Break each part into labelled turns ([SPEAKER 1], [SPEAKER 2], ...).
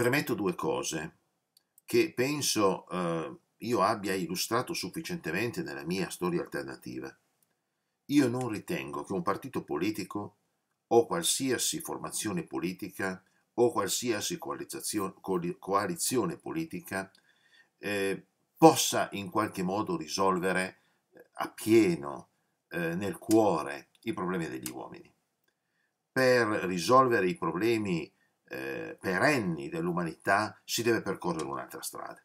[SPEAKER 1] Premetto due cose che penso eh, io abbia illustrato sufficientemente nella mia storia alternativa. Io non ritengo che un partito politico o qualsiasi formazione politica o qualsiasi coalizione politica eh, possa in qualche modo risolvere eh, appieno eh, nel cuore i problemi degli uomini. Per risolvere i problemi eh, perenni dell'umanità si deve percorrere un'altra strada.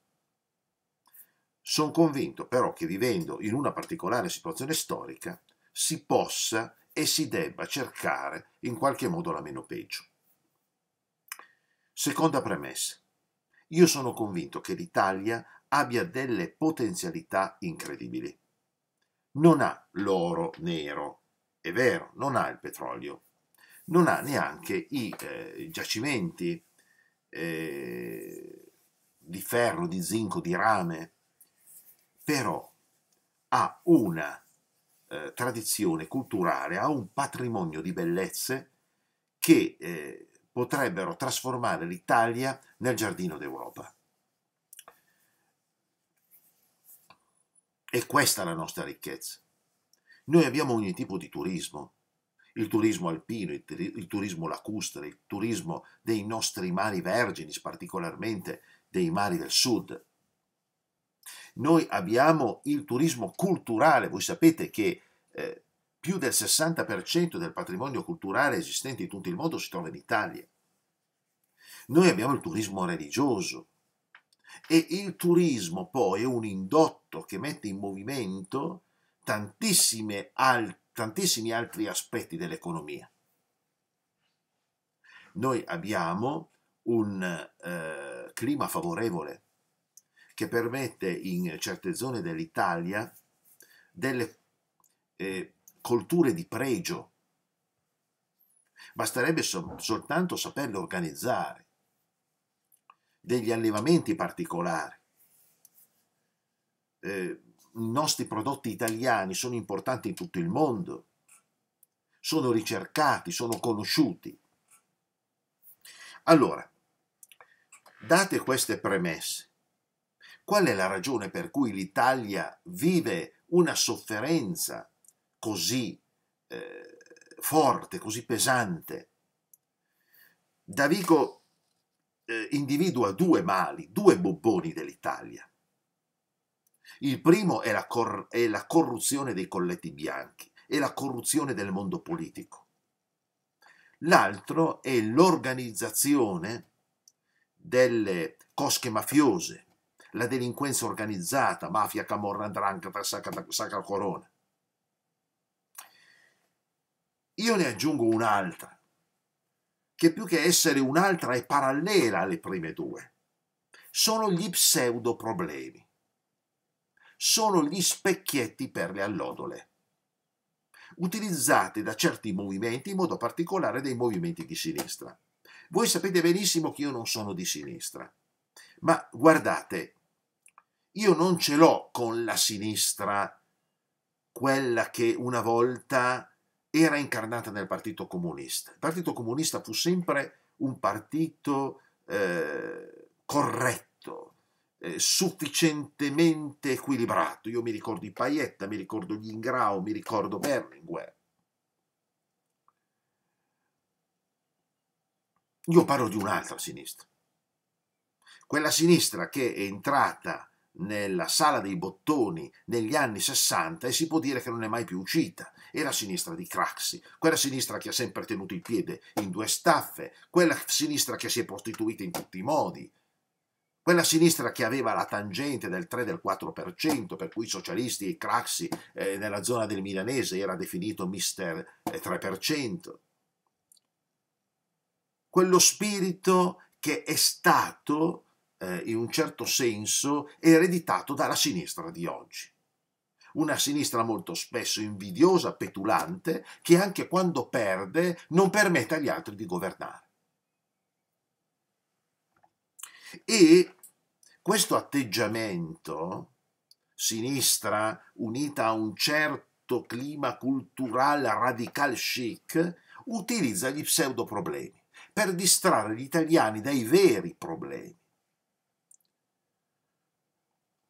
[SPEAKER 1] Sono convinto però che vivendo in una particolare situazione storica si possa e si debba cercare in qualche modo la meno peggio. Seconda premessa. Io sono convinto che l'Italia abbia delle potenzialità incredibili. Non ha l'oro nero, è vero, non ha il petrolio, non ha neanche i eh, giacimenti eh, di ferro, di zinco, di rame, però ha una eh, tradizione culturale, ha un patrimonio di bellezze che eh, potrebbero trasformare l'Italia nel giardino d'Europa. E questa è la nostra ricchezza. Noi abbiamo ogni tipo di turismo, il turismo alpino, il, il turismo lacustre, il turismo dei nostri mari vergini, particolarmente dei mari del sud. Noi abbiamo il turismo culturale, voi sapete che eh, più del 60% del patrimonio culturale esistente in tutto il mondo si trova in Italia. Noi abbiamo il turismo religioso e il turismo poi è un indotto che mette in movimento tantissime altre tantissimi altri aspetti dell'economia. Noi abbiamo un eh, clima favorevole che permette in certe zone dell'Italia delle eh, colture di pregio. Basterebbe so soltanto saperle organizzare, degli allevamenti particolari, eh, i nostri prodotti italiani sono importanti in tutto il mondo, sono ricercati, sono conosciuti. Allora, date queste premesse, qual è la ragione per cui l'Italia vive una sofferenza così eh, forte, così pesante? Davico eh, individua due mali, due bobboni dell'Italia il primo è la, cor- è la corruzione dei colletti bianchi, è la corruzione del mondo politico. L'altro è l'organizzazione delle cosche mafiose, la delinquenza organizzata, mafia, camorra, andrangheta, sacra, sacra corona. Io ne aggiungo un'altra, che più che essere un'altra è parallela alle prime due. Sono gli pseudo problemi sono gli specchietti per le allodole, utilizzati da certi movimenti, in modo particolare dei movimenti di sinistra. Voi sapete benissimo che io non sono di sinistra, ma guardate, io non ce l'ho con la sinistra, quella che una volta era incarnata nel Partito Comunista. Il Partito Comunista fu sempre un partito eh, corretto eh, sufficientemente equilibrato. Io mi ricordo i Paietta, mi ricordo gli Ingrao, mi ricordo Berlinguer. Io parlo di un'altra sinistra. Quella sinistra che è entrata nella sala dei bottoni negli anni 60 e si può dire che non è mai più uscita. È la sinistra di Craxi, quella sinistra che ha sempre tenuto il piede in due staffe, quella sinistra che si è prostituita in tutti i modi, quella sinistra che aveva la tangente del 3 del 4%, per cui i socialisti e i Craxi eh, nella zona del Milanese era definito mister 3%. Eh, Quello spirito che è stato, eh, in un certo senso, ereditato dalla sinistra di oggi una sinistra molto spesso invidiosa, petulante, che anche quando perde non permette agli altri di governare. E questo atteggiamento, sinistra unita a un certo clima culturale radical chic, utilizza gli pseudoproblemi per distrarre gli italiani dai veri problemi.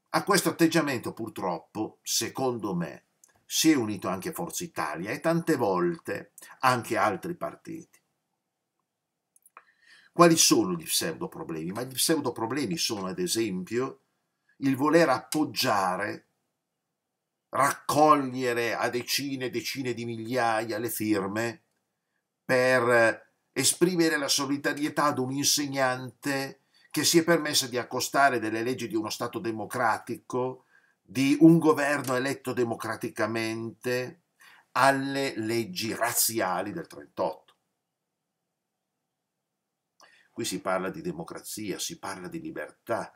[SPEAKER 1] A questo atteggiamento purtroppo, secondo me, si è unito anche Forza Italia e tante volte anche altri partiti. Quali sono gli pseudoproblemi? Ma gli pseudoproblemi sono, ad esempio, il voler appoggiare, raccogliere a decine e decine di migliaia le firme per eh, esprimere la solidarietà ad un insegnante che si è permesso di accostare delle leggi di uno Stato democratico, di un governo eletto democraticamente, alle leggi razziali del 38. Qui si parla di democrazia, si parla di libertà,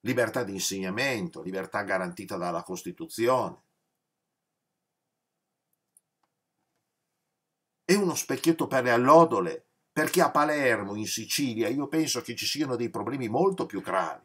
[SPEAKER 1] libertà di insegnamento, libertà garantita dalla Costituzione. È uno specchietto per le allodole, perché a Palermo, in Sicilia, io penso che ci siano dei problemi molto più gravi.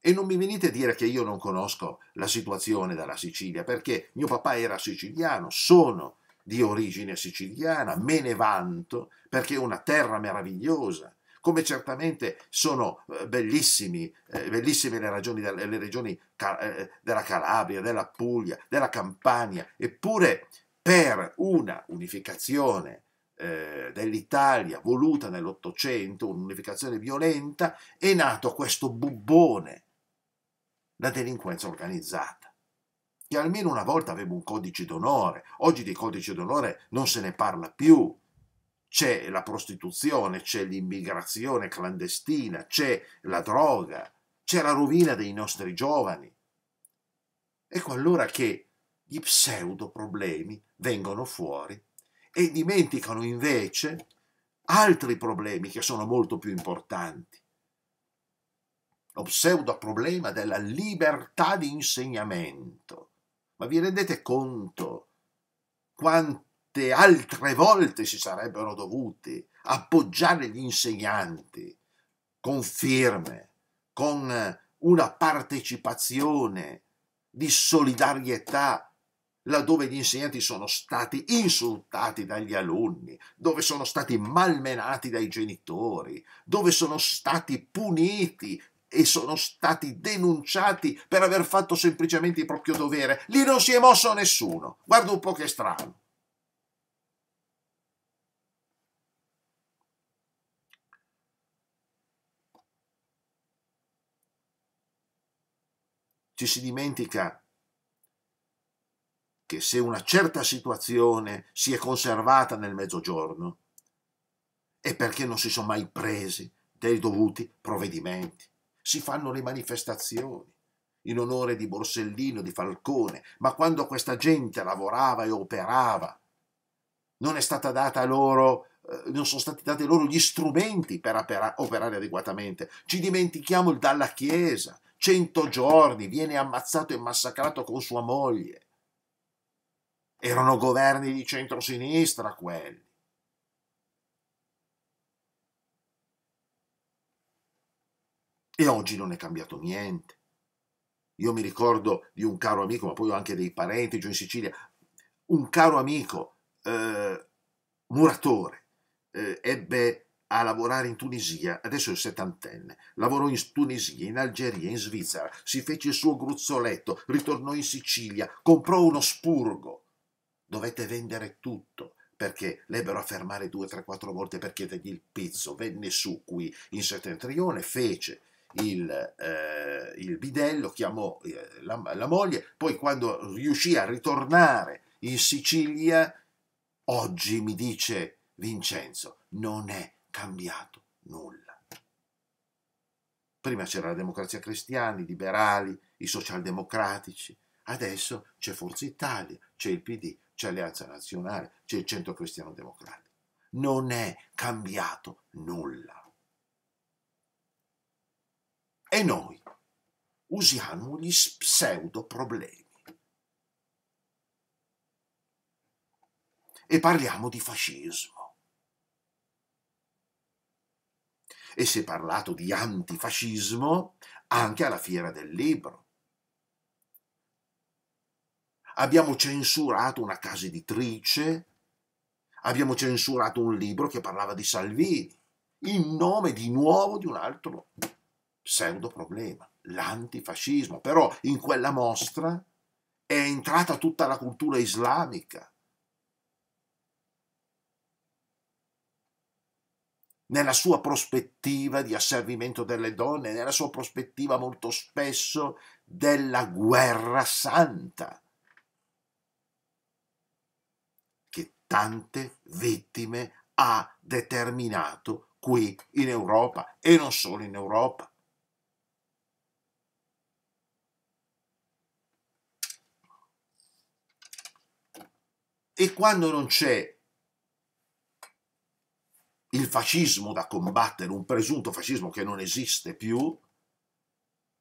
[SPEAKER 1] E non mi venite a dire che io non conosco la situazione dalla Sicilia, perché mio papà era siciliano, sono siciliano di origine siciliana, me ne vanto perché è una terra meravigliosa, come certamente sono eh, eh, bellissime le, ragioni, le regioni eh, della Calabria, della Puglia, della Campania, eppure per una unificazione dell'Italia voluta nell'Ottocento, un'unificazione violenta, è nato questo bubbone, la delinquenza organizzata che almeno una volta avevo un codice d'onore, oggi di codice d'onore non se ne parla più. C'è la prostituzione, c'è l'immigrazione clandestina, c'è la droga, c'è la rovina dei nostri giovani. Ecco allora che gli pseudo problemi vengono fuori e dimenticano invece altri problemi che sono molto più importanti. Lo pseudo problema della libertà di insegnamento ma vi rendete conto quante altre volte si sarebbero dovuti appoggiare gli insegnanti con firme, con eh, una partecipazione di solidarietà laddove gli insegnanti sono stati insultati dagli alunni, dove sono stati malmenati dai genitori, dove sono stati puniti e sono stati denunciati per aver fatto semplicemente il proprio dovere. Lì non si è mosso nessuno. Guarda un po' che strano. Ci si dimentica che se una certa situazione si è conservata nel mezzogiorno è perché non si sono mai presi dei dovuti provvedimenti si fanno le manifestazioni in onore di Borsellino, di Falcone, ma quando questa gente lavorava e operava, non, loro, eh, non sono stati dati loro gli strumenti per operare adeguatamente. Ci dimentichiamo il dalla Chiesa, cento giorni, viene ammazzato e massacrato con sua moglie. Erano governi di centrosinistra quelli. E oggi non è cambiato niente. Io mi ricordo di un caro amico, ma poi ho anche dei parenti giù in Sicilia, un caro amico eh, muratore eh, ebbe a lavorare in Tunisia, adesso è settantenne, lavorò in Tunisia, in Algeria, in Svizzera, si fece il suo gruzzoletto, ritornò in Sicilia, comprò uno spurgo, dovette vendere tutto perché l'ebbero a fermare due, tre, quattro volte per chiedergli il pizzo, venne su qui in settentrione, fece il, eh, il bidello, chiamò eh, la, la moglie, poi quando riuscì a ritornare in Sicilia, oggi mi dice Vincenzo, non è cambiato nulla. Prima c'era la democrazia cristiana, i liberali, i socialdemocratici, adesso c'è Forza Italia, c'è il PD, c'è Alleanza Nazionale, c'è il Centro Cristiano Democratico. Non è cambiato nulla. E noi usiamo gli pseudo problemi. E parliamo di fascismo. E si è parlato di antifascismo anche alla fiera del libro. Abbiamo censurato una casa editrice, abbiamo censurato un libro che parlava di Salvini, in nome di nuovo di un altro pseudo problema, l'antifascismo. Però in quella mostra è entrata tutta la cultura islamica. nella sua prospettiva di asservimento delle donne, nella sua prospettiva molto spesso della guerra santa, che tante vittime ha determinato qui in Europa e non solo in Europa. E quando non c'è il fascismo da combattere, un presunto fascismo che non esiste più,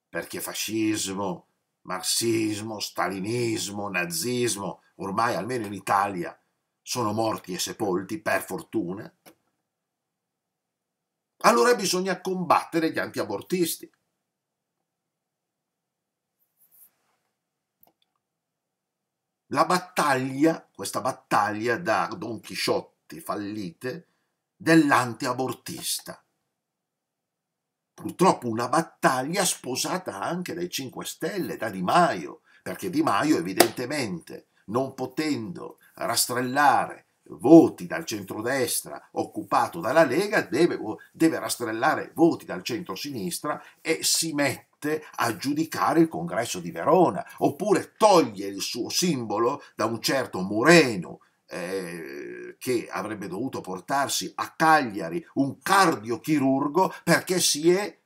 [SPEAKER 1] perché fascismo, marxismo, stalinismo, nazismo, ormai almeno in Italia, sono morti e sepolti, per fortuna, allora bisogna combattere gli antiabortisti. la battaglia, questa battaglia da Don Chisciotti fallite, dell'antiabortista. Purtroppo una battaglia sposata anche dai 5 Stelle, da Di Maio, perché Di Maio evidentemente, non potendo rastrellare voti dal centrodestra occupato dalla Lega, deve, deve rastrellare voti dal centro-sinistra e si mette atte a giudicare il congresso di Verona, oppure toglie il suo simbolo da un certo Moreno, eh, che avrebbe dovuto portarsi a Cagliari un cardiochirurgo perché si è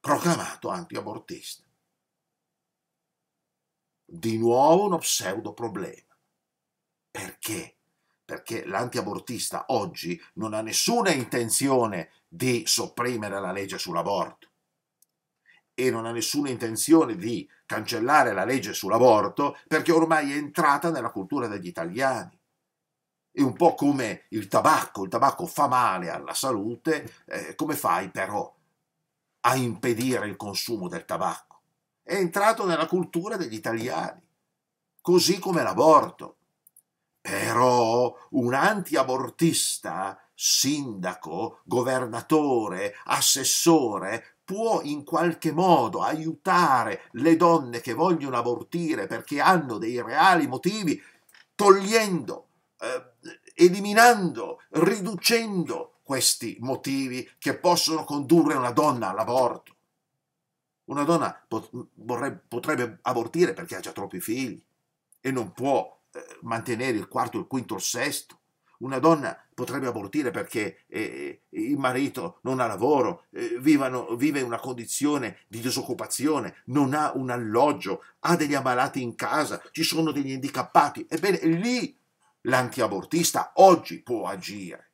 [SPEAKER 1] proclamato antiabortista. Di nuovo uno pseudo problema. Perché? Perché l'antiabortista oggi non ha nessuna intenzione di sopprimere la legge sull'aborto e non ha nessuna intenzione di cancellare la legge sull'aborto perché ormai è entrata nella cultura degli italiani. È un po' come il tabacco, il tabacco fa male alla salute, eh, come fai però a impedire il consumo del tabacco? È entrato nella cultura degli italiani, così come l'aborto. Però un antiabortista sindaco, governatore, assessore, può in qualche modo aiutare le donne che vogliono abortire perché hanno dei reali motivi, togliendo, eh, eliminando, riducendo questi motivi che possono condurre una donna all'aborto. Una donna potrebbe abortire perché ha già troppi figli e non può eh, mantenere il quarto, il quinto, il sesto una donna potrebbe abortire perché eh, il marito non ha lavoro, eh, vivano, vive in una condizione di disoccupazione, non ha un alloggio, ha degli ammalati in casa, ci sono degli handicappati. Ebbene, lì l'antiabortista oggi può agire,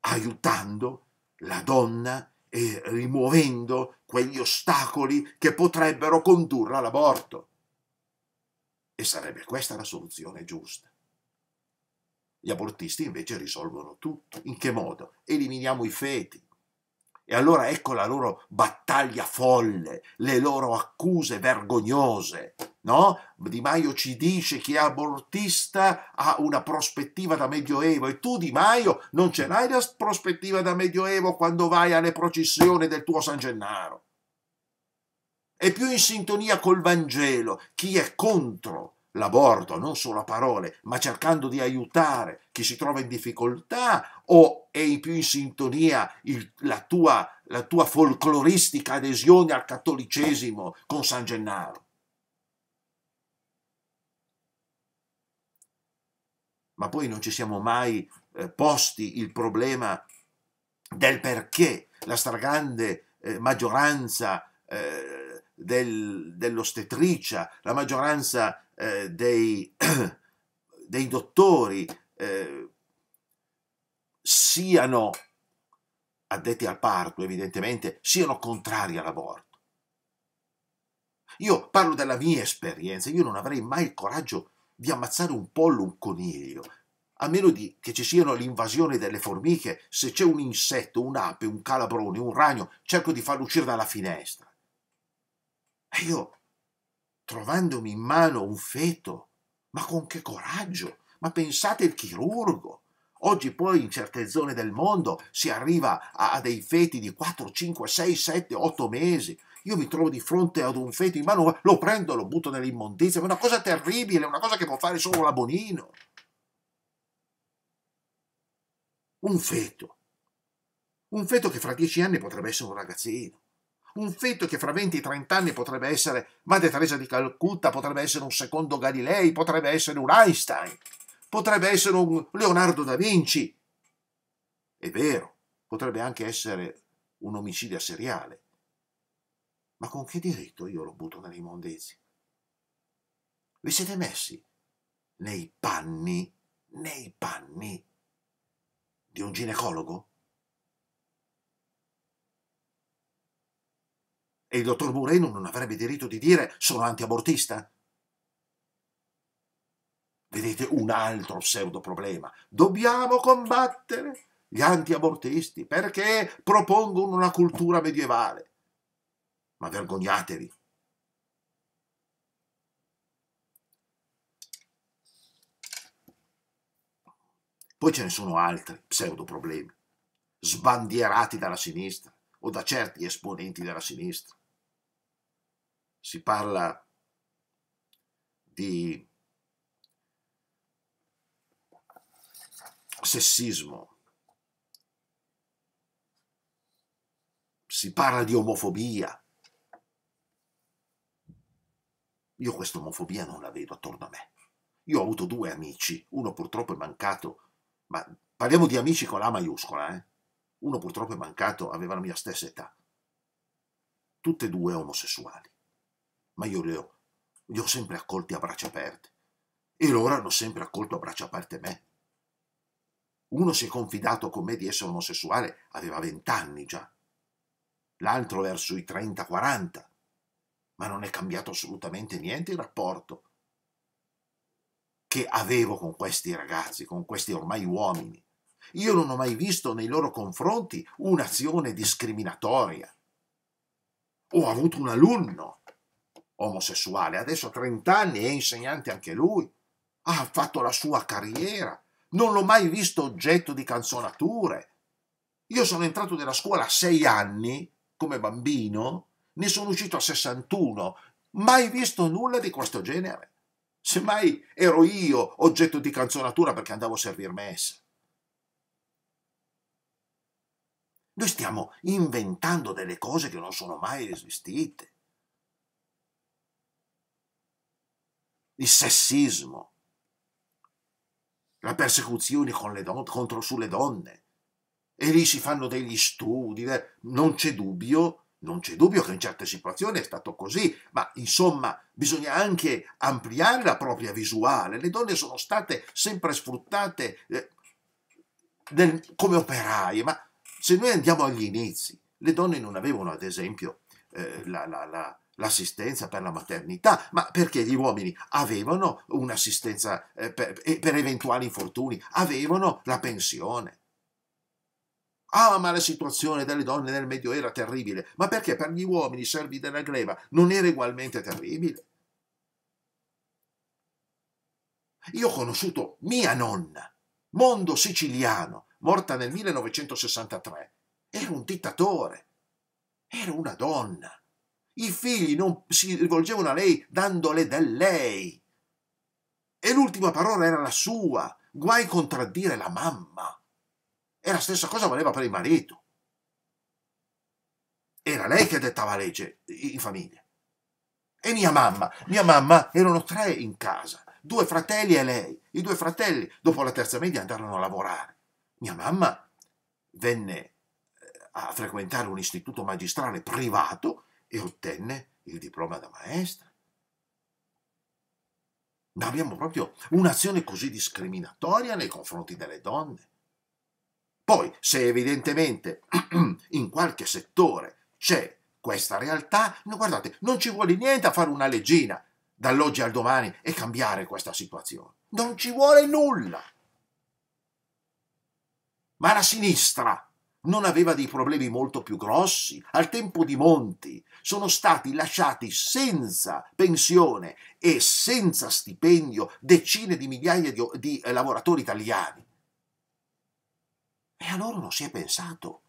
[SPEAKER 1] aiutando la donna e rimuovendo quegli ostacoli che potrebbero condurre all'aborto. E sarebbe questa la soluzione giusta. Gli abortisti invece risolvono tutto. In che modo? Eliminiamo i feti. E allora ecco la loro battaglia folle, le loro accuse vergognose. No? Di Maio ci dice che abortista ha una prospettiva da medioevo e tu Di Maio non ce l'hai la prospettiva da medioevo quando vai alle processioni del tuo San Gennaro. È più in sintonia col Vangelo chi è contro l'aborto, non solo a parole, ma cercando di aiutare chi si trova in difficoltà o è più in sintonia il, la, tua, la tua folcloristica adesione al cattolicesimo con San Gennaro? Ma poi non ci siamo mai eh, posti il problema del perché la stragrande eh, maggioranza eh, del, dell'ostetricia, la maggioranza eh, dei, dei, dottori eh, siano addetti al parto, evidentemente, siano contrari all'aborto. Io parlo della mia esperienza, io non avrei mai il coraggio di ammazzare un pollo, un coniglio, a meno di, che ci siano l'invasione delle formiche, se c'è un insetto, un'ape, un calabrone, un ragno, cerco di farlo uscire dalla finestra. E io, trovandomi in mano un feto, ma con che coraggio! Ma pensate il chirurgo! Oggi poi in certe zone del mondo si arriva a, a dei feti di 4, 5, 6, 7, 8 mesi. Io mi trovo di fronte ad un feto in mano, lo prendo, lo butto nell'immondizia, è una cosa terribile, una cosa che può fare solo la Bonino. Un feto. Un feto che fra dieci anni potrebbe essere un ragazzino un feto che fra 20 e 30 anni potrebbe essere Madre Teresa di Calcutta, potrebbe essere un secondo Galilei, potrebbe essere un Einstein, potrebbe essere un Leonardo da Vinci. È vero, potrebbe anche essere un omicidio seriale. Ma con che diritto io lo butto nell'immondizia? Vi siete messi nei panni, nei panni di un ginecologo? E il dottor Moreno non avrebbe diritto di dire sono antiabortista? Vedete un altro pseudo problema. Dobbiamo combattere gli antiabortisti perché propongono una cultura medievale. Ma vergognatevi. Poi ce ne sono altri pseudo problemi, sbandierati dalla sinistra o da certi esponenti della sinistra. Si parla di sessismo, si parla di omofobia. Io questa omofobia non la vedo attorno a me. Io ho avuto due amici, uno purtroppo è mancato, ma parliamo di amici con la maiuscola, eh? Uno purtroppo è mancato, aveva la mia stessa età. Tutte e due omosessuali. Ma io li ho, li ho sempre accolti a braccia aperte. E loro hanno sempre accolto a braccia aperte me. Uno si è confidato con me di essere omosessuale, aveva vent'anni già. L'altro verso i 30-40. Ma non è cambiato assolutamente niente il rapporto che avevo con questi ragazzi, con questi ormai uomini. Io non ho mai visto nei loro confronti un'azione discriminatoria. Ho avuto un alunno omosessuale, adesso ha 30 anni, è insegnante anche lui, ha fatto la sua carriera, non l'ho mai visto oggetto di canzonature. Io sono entrato nella scuola a 6 anni, come bambino, ne sono uscito a 61, mai visto nulla di questo genere. Semmai ero io oggetto di canzonatura perché andavo a servir messa. Noi stiamo inventando delle cose che non sono mai esistite. Il sessismo, la persecuzione don- contro, sulle donne. E lì si fanno degli studi, eh. non c'è dubbio non c'è dubbio che in certe situazioni è stato così, ma insomma bisogna anche ampliare la propria visuale. Le donne sono state sempre sfruttate eh, nel, come operaie, ma se noi andiamo agli inizi, le donne non avevano ad esempio eh, la, la, la l'assistenza per la maternità, ma perché gli uomini avevano un'assistenza eh, per, per, eventuali infortuni, avevano la pensione. Ah, ma la situazione delle donne nel Medioevo era terribile, ma perché per gli uomini servi della greva non era ugualmente terribile? Io ho conosciuto mia nonna, mondo siciliano, morta nel 1963, era un dittatore, era una donna. I figli non si rivolgevano a lei dandole del lei. E l'ultima parola era la sua, guai contraddire la mamma. E la stessa cosa valeva per il marito. Era lei che dettava legge in famiglia. E mia mamma, mia mamma erano tre in casa, due fratelli e lei. I due fratelli, dopo la terza media, andarono a lavorare. Mia mamma venne eh, a frequentare un istituto magistrale privato e ottenne il diploma da maestra. Ma abbiamo proprio un'azione così discriminatoria nei confronti delle donne. Poi, se evidentemente in qualche settore c'è questa realtà, no, guardate, non ci vuole niente a fare una leggina dall'oggi al domani e cambiare questa situazione. Non ci vuole nulla. Ma la sinistra non aveva dei problemi molto più grossi. Al tempo di Monti sono stati lasciati senza pensione e senza stipendio decine di migliaia di, di eh, lavoratori italiani. E a loro non si è pensato.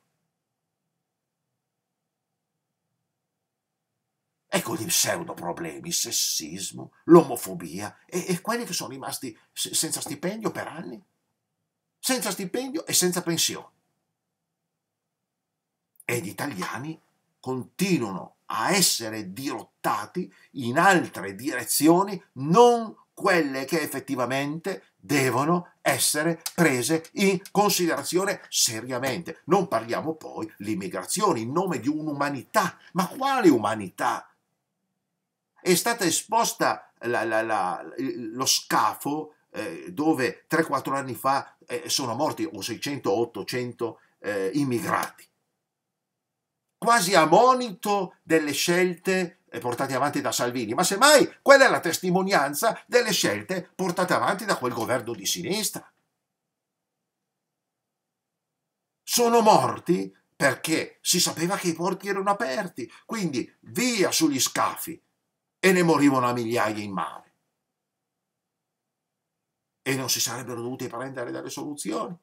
[SPEAKER 1] Ecco gli pseudo problemi, il sessismo, l'omofobia e, e quelli che sono rimasti senza stipendio per anni senza stipendio e senza pensione. E gli italiani continuano a essere dirottati in altre direzioni, non quelle che effettivamente devono essere prese in considerazione seriamente. Non parliamo poi l'immigrazione in nome di un'umanità. Ma quale umanità? È stata esposta la, la, la, lo scafo eh, dove 3-4 anni fa eh, sono morti o 600 800 eh, immigrati. Quasi a monito delle scelte eh, portate avanti da Salvini, ma semmai quella è la testimonianza delle scelte portate avanti da quel governo di sinistra. Sono morti perché si sapeva che i porti erano aperti, quindi via sugli scafi e ne morivano a migliaia in mare e non si sarebbero dovute prendere delle soluzioni.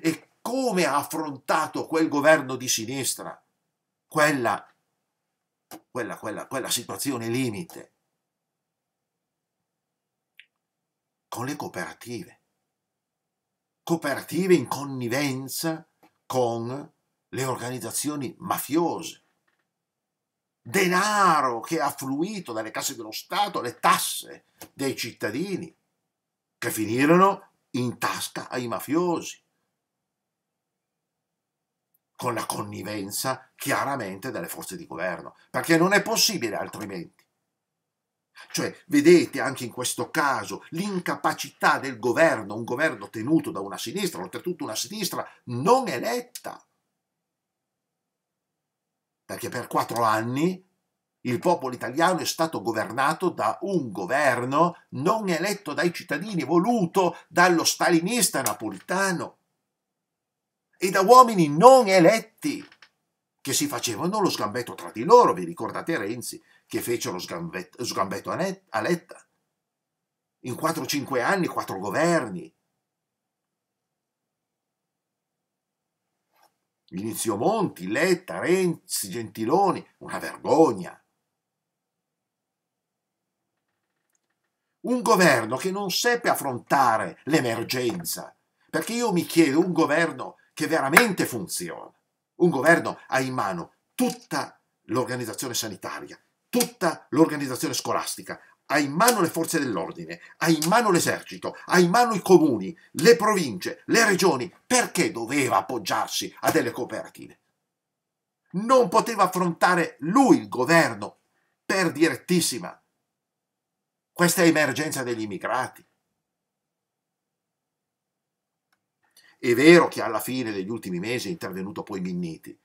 [SPEAKER 1] E come ha affrontato quel governo di sinistra quella, quella, quella, quella situazione limite? Con le cooperative. Cooperative in connivenza con le organizzazioni mafiose. Denaro che è affluito dalle casse dello Stato, le tasse dei cittadini, che finirono in tasca ai mafiosi, con la connivenza chiaramente delle forze di governo, perché non è possibile altrimenti. Cioè, vedete anche in questo caso l'incapacità del governo, un governo tenuto da una sinistra, oltretutto una sinistra non eletta, perché per quattro anni il popolo italiano è stato governato da un governo non eletto dai cittadini, voluto dallo stalinista napolitano e da uomini non eletti che si facevano lo sgambetto tra di loro. Vi ricordate Renzi che fece lo sgambetto, sgambetto a Letta? In 4-5 anni, 4 governi. Inizio Monti, Letta, Renzi, Gentiloni, una vergogna. Un governo che non seppe affrontare l'emergenza, perché io mi chiedo un governo che veramente funziona. Un governo ha in mano tutta l'organizzazione sanitaria, tutta l'organizzazione scolastica, ha in mano le forze dell'ordine, ha in mano l'esercito, ha in mano i comuni, le province, le regioni, perché doveva appoggiarsi a delle cooperative? Non poteva affrontare lui il governo per direttissima questa emergenza degli immigrati. È vero che alla fine degli ultimi mesi è intervenuto poi Minniti,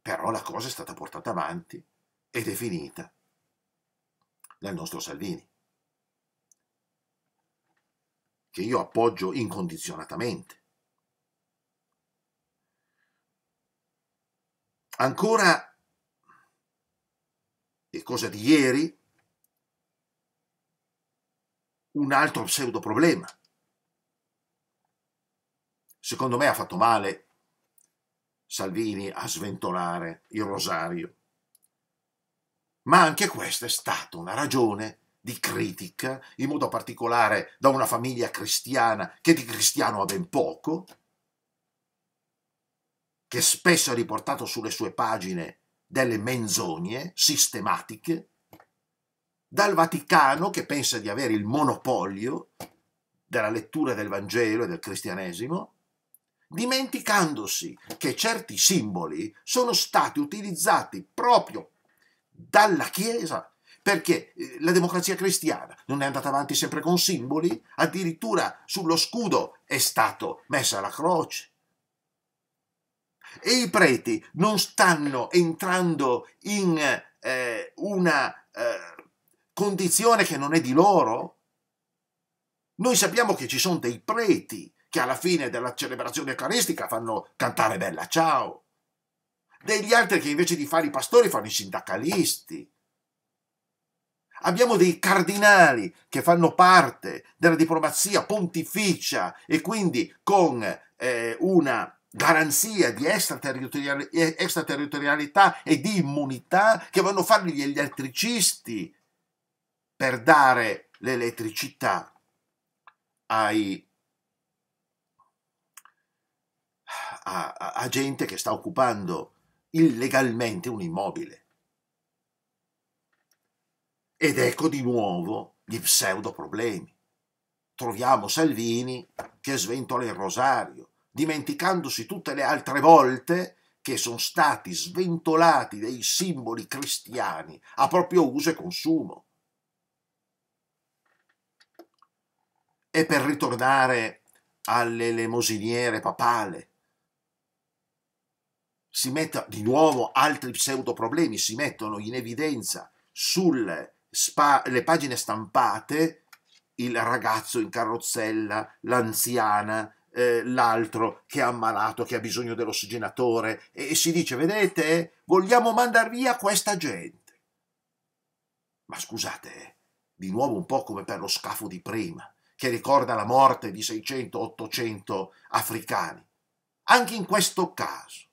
[SPEAKER 1] però la cosa è stata portata avanti ed è finita dal nostro Salvini, che io appoggio incondizionatamente. Ancora, e cosa di ieri, un altro pseudo problema. Secondo me ha fatto male Salvini a sventolare il rosario. Ma anche questa è stata una ragione di critica, in modo particolare da una famiglia cristiana che di cristiano ha ben poco, che spesso ha riportato sulle sue pagine delle menzogne sistematiche dal Vaticano che pensa di avere il monopolio della lettura del Vangelo e del cristianesimo, dimenticandosi che certi simboli sono stati utilizzati proprio dalla Chiesa, perché eh, la democrazia cristiana non è andata avanti sempre con simboli, addirittura sullo scudo è stata messa la croce. E i preti non stanno entrando in eh, una... Eh, condizione che non è di loro? Noi sappiamo che ci sono dei preti che alla fine della celebrazione eucaristica fanno cantare bella ciao, degli altri che invece di fare i pastori fanno i sindacalisti. Abbiamo dei cardinali che fanno parte della diplomazia pontificia e quindi con eh, una garanzia di extraterritorialità e di immunità che vanno a fare gli elettricisti per dare l'elettricità ai, a, a, a gente che sta occupando illegalmente un immobile. Ed ecco di nuovo gli pseudo problemi. Troviamo Salvini che sventola il rosario, dimenticandosi tutte le altre volte che sono stati sventolati dei simboli cristiani a proprio uso e consumo. e per ritornare all'elemosiniere papale. Si mette di nuovo altri pseudoproblemi, si mettono in evidenza sulle pagine stampate il ragazzo in carrozzella, l'anziana, eh, l'altro che è ammalato, che ha bisogno dell'ossigenatore e, e si dice, vedete, vogliamo mandar via questa gente. Ma scusate, eh, di nuovo un po' come per lo scafo di prima che ricorda la morte di 600-800 africani. Anche in questo caso,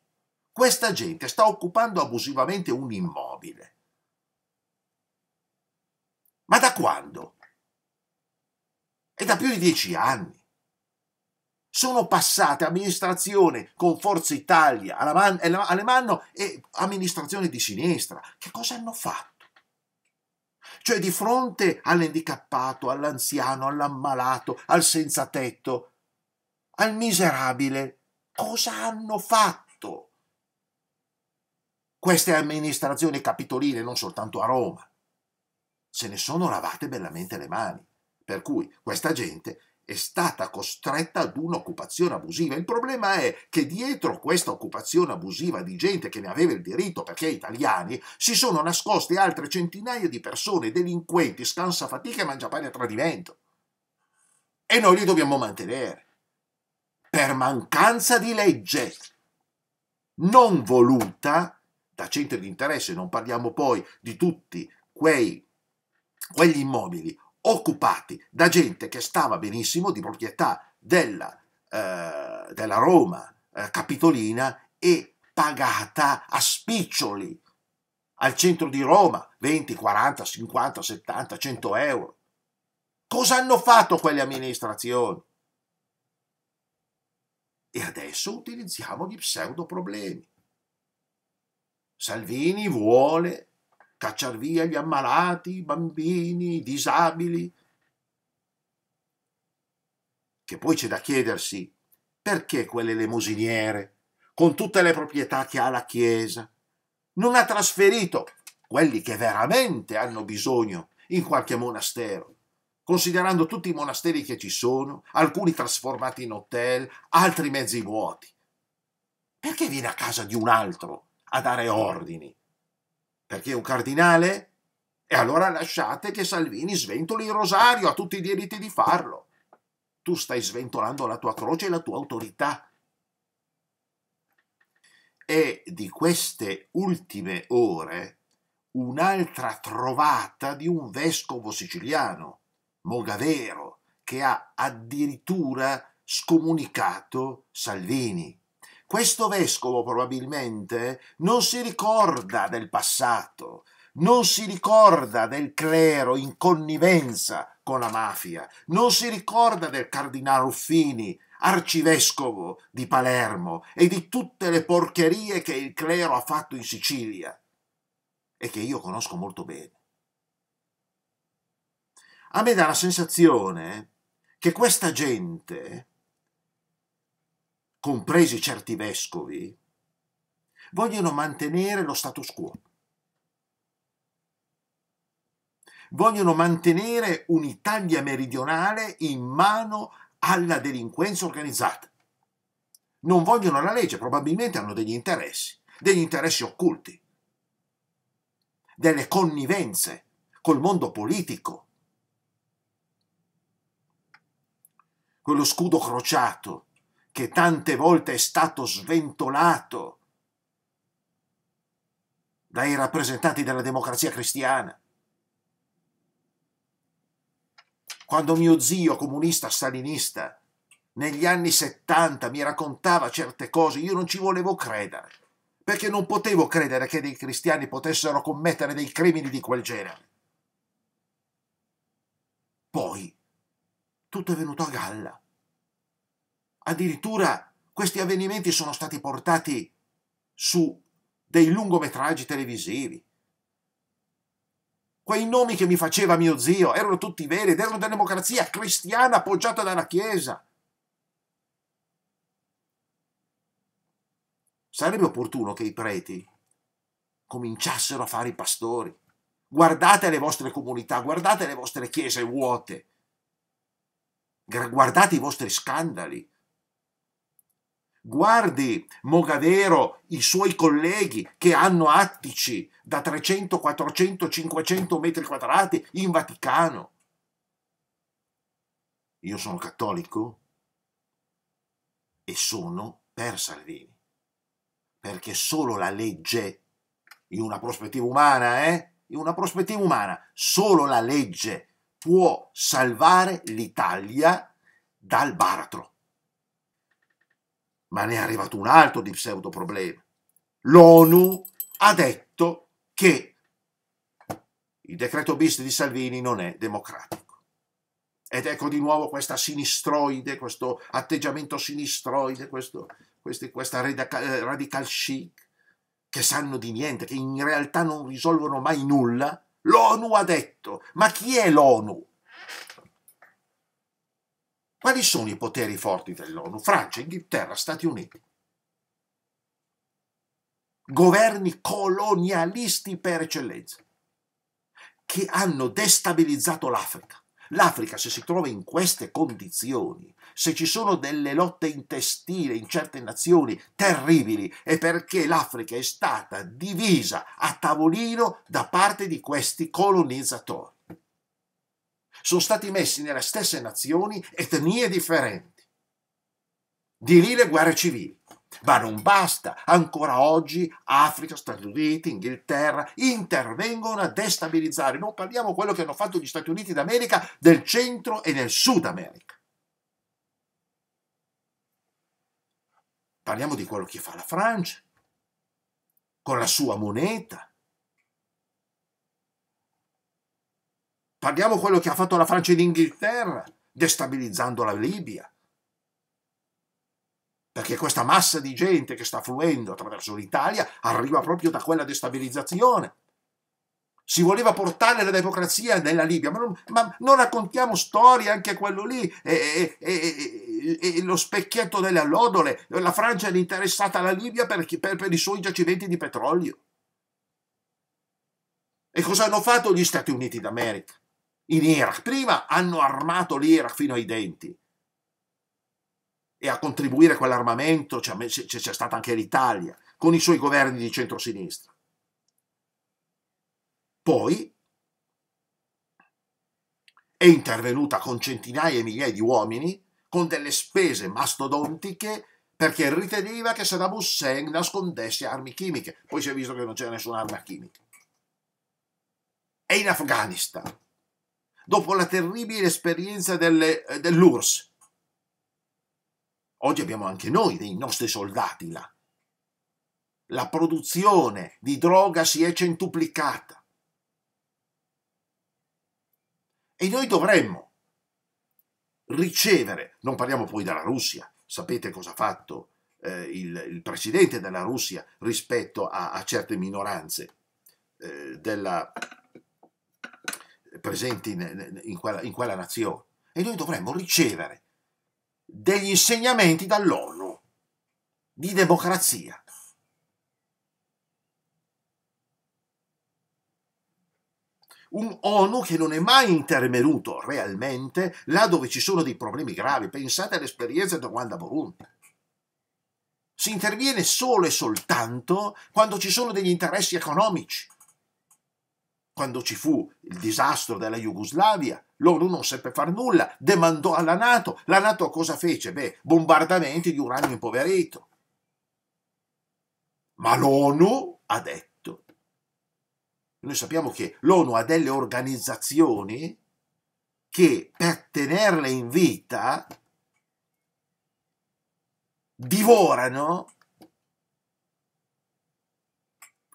[SPEAKER 1] questa gente sta occupando abusivamente un immobile. Ma da quando? È da più di dieci anni. Sono passate amministrazione con Forza Italia, Alemanno e amministrazione di sinistra. Che cosa hanno fatto? Cioè di fronte all'handicappato, all'anziano, all'ammalato, al senza tetto, al miserabile, cosa hanno fatto? Queste amministrazioni capitoline, non soltanto a Roma, se ne sono lavate bellamente le mani. Per cui questa gente è stata costretta ad un'occupazione abusiva. Il problema è che dietro questa occupazione abusiva di gente che ne aveva il diritto perché italiani, si sono nascoste altre centinaia di persone delinquenti, scansafatiche e mangiapane a tradimento. E noi li dobbiamo mantenere. Per mancanza di legge. Non voluta da centri di interesse, non parliamo poi di tutti quei, quegli immobili occupati da gente che stava benissimo di proprietà della, eh, della Roma eh, capitolina e pagata a spiccioli al centro di Roma 20, 40, 50, 70, 100 euro. Cosa hanno fatto quelle amministrazioni? E adesso utilizziamo gli pseudo problemi. Salvini vuole cacciar via gli ammalati, i bambini, i disabili. Che poi c'è da chiedersi perché quell'elemosiniere, con tutte le proprietà che ha la Chiesa, non ha trasferito quelli che veramente hanno bisogno in qualche monastero, considerando tutti i monasteri che ci sono, alcuni trasformati in hotel, altri mezzi vuoti. Perché viene a casa di un altro a dare ordini? perché è un cardinale? E allora lasciate che Salvini sventoli il rosario, ha tutti i diritti di farlo. Tu stai sventolando la tua croce e la tua autorità. E di queste ultime ore un'altra trovata di un vescovo siciliano, Mogavero, che ha addirittura scomunicato Salvini. Questo vescovo probabilmente non si ricorda del passato, non si ricorda del clero in connivenza con la mafia, non si ricorda del cardinale Ruffini, arcivescovo di Palermo e di tutte le porcherie che il clero ha fatto in Sicilia e che io conosco molto bene. A me dà la sensazione che questa gente compresi certi vescovi, vogliono mantenere lo status quo. Vogliono mantenere un'Italia meridionale in mano alla delinquenza organizzata. Non vogliono la legge, probabilmente hanno degli interessi, degli interessi occulti, delle connivenze col mondo politico. Quello scudo crociato che tante volte è stato sventolato dai rappresentanti della democrazia cristiana. Quando mio zio comunista stalinista negli anni 70 mi raccontava certe cose, io non ci volevo credere, perché non potevo credere che dei cristiani potessero commettere dei crimini di quel genere. Poi tutto è venuto a galla. Addirittura questi avvenimenti sono stati portati su dei lungometraggi televisivi. Quei nomi che mi faceva mio zio erano tutti veri ed erano della democrazia cristiana appoggiata dalla Chiesa. Sarebbe opportuno che i preti cominciassero a fare i pastori. Guardate le vostre comunità, guardate le vostre chiese vuote, guardate i vostri scandali, Guardi Mogadero, i suoi colleghi che hanno attici da 300, 400, 500 metri quadrati in Vaticano. Io sono cattolico e sono per Salvini, perché solo la legge, in una prospettiva umana, eh? in una prospettiva umana, solo la legge può salvare l'Italia dal baratro ma ne è arrivato un altro di pseudo problema. L'ONU ha detto che il decreto bis di Salvini non è democratico. Ed ecco di nuovo questa sinistroide, questo atteggiamento sinistroide, questo, questi, questa eh, radical, chic, che sanno di niente, che in realtà non risolvono mai nulla. L'ONU ha detto, ma chi è l'ONU? Quali sono i poteri forti dell'ONU? Francia, Inghilterra, Stati Uniti. Governi colonialisti per eccellenza, che hanno destabilizzato l'Africa. L'Africa, se si trova in queste condizioni, se ci sono delle lotte intestine in certe nazioni terribili, è perché l'Africa è stata divisa a tavolino da parte di questi colonizzatori sono stati messi nelle stesse nazioni etnie differenti. Di lì le guerre civili. Ma non basta, ancora oggi Africa, Stati Uniti, Inghilterra intervengono a destabilizzare, non parliamo di quello che hanno fatto gli Stati Uniti d'America del centro e del Sud America. Parliamo di quello che fa la Francia, con la sua moneta, Paghiamo quello che ha fatto la Francia e l'Inghilterra, destabilizzando la Libia. Perché questa massa di gente che sta fluendo attraverso l'Italia arriva proprio da quella destabilizzazione. Si voleva portare la democrazia nella Libia, ma non, ma non raccontiamo storie anche quello lì, e, e, e, lo specchietto delle allodole. La Francia era interessata alla Libia per, per, per i suoi giacimenti di petrolio. E cosa hanno fatto gli Stati Uniti d'America? in Iraq. Prima hanno armato l'Iraq fino ai denti e a contribuire a quell'armamento c'è stata anche l'Italia con i suoi governi di centrosinistra. Poi è intervenuta con centinaia e migliaia di uomini con delle spese mastodontiche perché riteneva che Saddam Hussein nascondesse armi chimiche. Poi si è visto che non c'era nessuna arma chimica. E in Afghanistan dopo la terribile esperienza delle, eh, dell'URSS. Oggi abbiamo anche noi dei nostri soldati là. La produzione di droga si è centuplicata. E noi dovremmo ricevere, non parliamo poi della Russia, sapete cosa ha fatto eh, il, il, presidente della Russia rispetto a, a certe minoranze eh, della, presenti in, in, quella, in quella nazione e noi dovremmo ricevere degli insegnamenti dall'ONU di democrazia. un ONU che non è mai intervenuto realmente là dove ci sono dei problemi gravi. Pensate all'esperienza di Rwanda Burundi. Si interviene solo e soltanto quando ci sono degli interessi economici. Quando ci fu il disastro della Jugoslavia, loro non seppe far nulla, demandò alla Nato. La Nato cosa fece? Beh, bombardamenti di uranio impoverito. Ma l'ONU ha detto. Noi sappiamo che l'ONU ha delle organizzazioni che per tenerle in vita divorano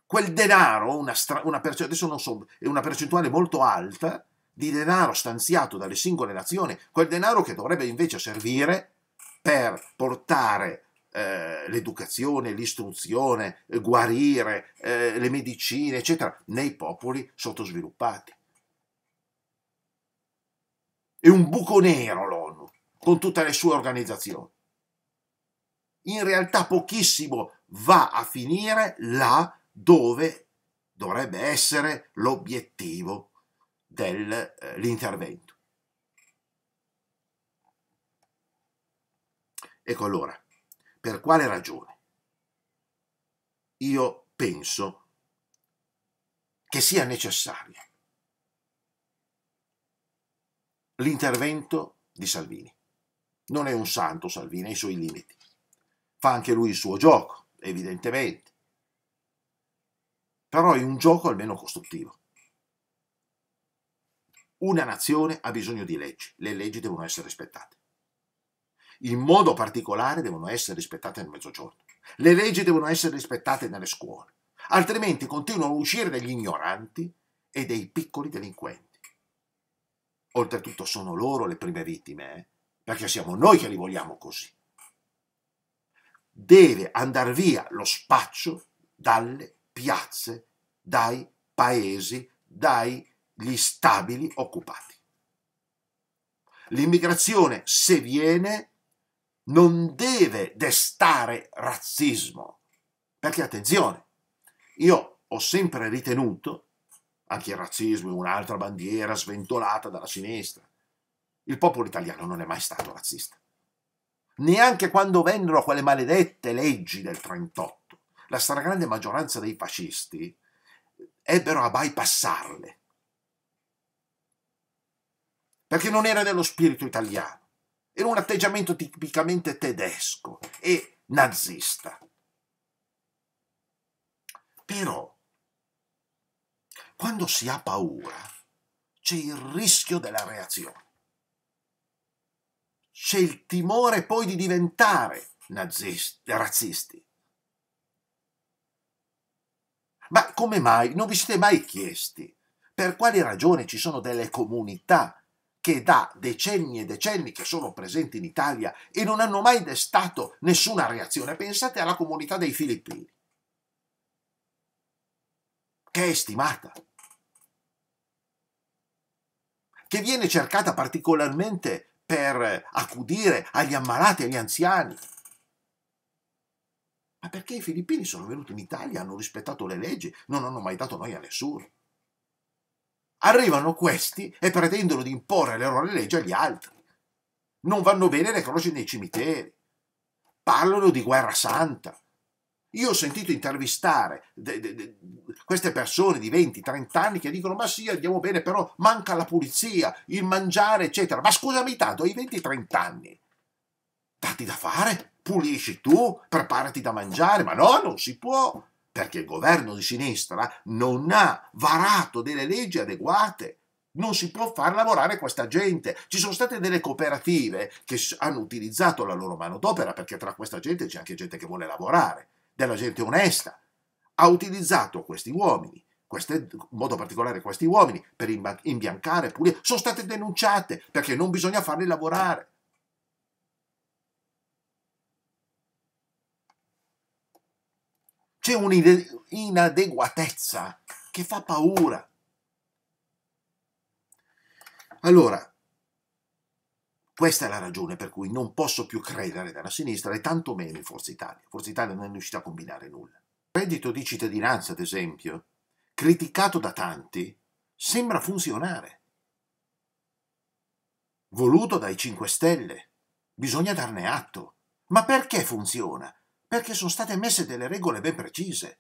[SPEAKER 1] quel denaro, una, stra- una percentuale, so, è una percentuale molto alta di denaro stanziato dalle singole nazioni, quel denaro che dovrebbe invece servire per portare eh, l'educazione, l'istruzione, guarire eh, le medicine, eccetera, nei popoli sottosviluppati. È un buco nero l'ONU, con tutte le sue organizzazioni. In realtà pochissimo va a finire là dove dovrebbe essere l'obiettivo dell'intervento. Eh, ecco allora, per quale ragione? Io penso che sia necessario l'intervento di Salvini. Non è un santo Salvini, ha i suoi limiti. Fa anche lui il suo gioco, evidentemente però è un gioco almeno costruttivo. Una nazione ha bisogno di leggi, le leggi devono essere rispettate. In modo particolare devono essere rispettate nel mezzogiorno. Le leggi devono essere rispettate nelle scuole, altrimenti continuano a uscire degli ignoranti e dei piccoli delinquenti. Oltretutto sono loro le prime vittime, eh? perché siamo noi che li vogliamo così. Deve andare via lo spaccio dalle piazze, dai paesi, dagli stabili occupati. L'immigrazione, se viene, non deve destare razzismo, perché attenzione, io ho sempre ritenuto, anche il razzismo è un'altra bandiera sventolata dalla sinistra, il popolo italiano non è mai stato razzista neanche quando vennero quelle maledette leggi del 38 la stragrande maggioranza dei fascisti ebbero a bypassarle, perché non era dello spirito italiano, era un atteggiamento tipicamente tedesco e nazista. Però, quando si ha paura, c'è il rischio della reazione. C'è il timore poi di diventare nazisti, razzisti. Ma come mai? Non vi siete mai chiesti per quale ragione ci sono delle comunità che da decenni e decenni che sono presenti in Italia e non hanno mai destato nessuna reazione? Pensate alla comunità dei filippini, che è stimata, che viene cercata particolarmente per accudire agli ammalati, agli anziani ma perché i filippini sono venuti in Italia, hanno rispettato le leggi, non hanno mai dato noi a nessuno. Arrivano questi e pretendono di imporre le loro leggi agli altri. Non vanno bene le croci nei cimiteri. Parlano di guerra santa. Io ho sentito intervistare de, de, de, queste persone di 20-30 anni che dicono ma sì andiamo bene però manca la pulizia, il mangiare eccetera. Ma scusami tanto, hai 20-30 anni. Dati da fare? pulisci tu, preparati da mangiare, ma no, non si può, perché il governo di sinistra non ha varato delle leggi adeguate. Non si può far lavorare questa gente. Ci sono state delle cooperative che hanno utilizzato la loro manodopera, perché tra questa gente c'è anche gente che vuole lavorare, della gente onesta. Ha utilizzato questi uomini queste, in modo particolare questi uomini, per imbiancare, pulire, sono state denunciate perché non bisogna farli lavorare. C'è un'inadeguatezza che fa paura. Allora, questa è la ragione per cui non posso più credere nella sinistra e tantomeno in Forza Italia. Forza Italia non è riuscita a combinare nulla. Il reddito di cittadinanza, ad esempio, criticato da tanti, sembra funzionare. Voluto dai 5 Stelle, bisogna darne atto. Ma perché funziona? perché sono state messe delle regole ben precise,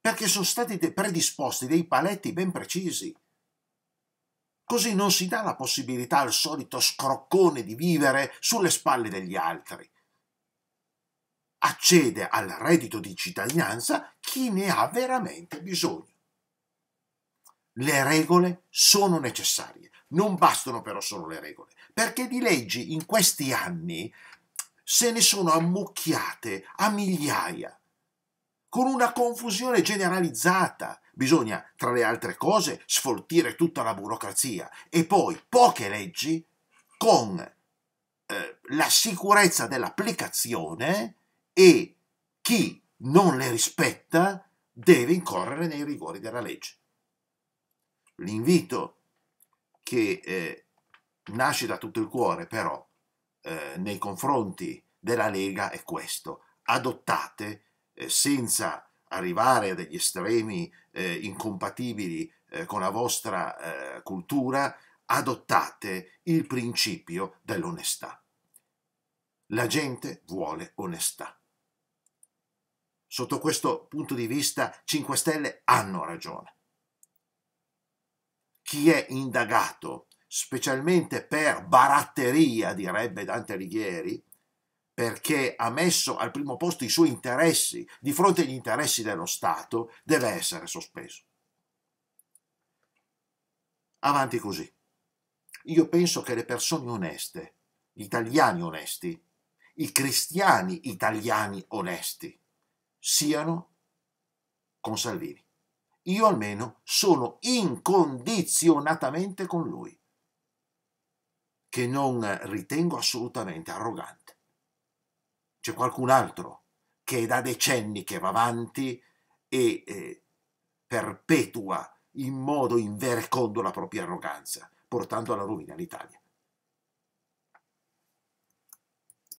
[SPEAKER 1] perché sono stati predisposti dei paletti ben precisi. Così non si dà la possibilità al solito scroccone di vivere sulle spalle degli altri. Accede al reddito di cittadinanza chi ne ha veramente bisogno. Le regole sono necessarie, non bastano però solo le regole, perché di leggi in questi anni se ne sono ammucchiate a migliaia, con una confusione generalizzata. Bisogna, tra le altre cose, sfoltire tutta la burocrazia e poi poche leggi con eh, la sicurezza dell'applicazione e chi non le rispetta deve incorrere nei rigori della legge. L'invito che eh, nasce da tutto il cuore però eh, nei confronti della Lega è questo, adottate eh, senza arrivare a degli estremi eh, incompatibili eh, con la vostra eh, cultura, adottate il principio dell'onestà. La gente vuole onestà. Sotto questo punto di vista 5 Stelle hanno ragione. Chi è indagato specialmente per baratteria, direbbe Dante Alighieri, perché ha messo al primo posto i suoi interessi di fronte agli interessi dello Stato, deve essere sospeso. Avanti così. Io penso che le persone oneste, gli italiani onesti, i cristiani italiani onesti, siano con Salvini. Io almeno sono incondizionatamente con lui che non ritengo assolutamente arrogante. C'è qualcun altro che è da decenni che va avanti e eh, perpetua in modo inverecondo la propria arroganza, portando alla rovina l'Italia.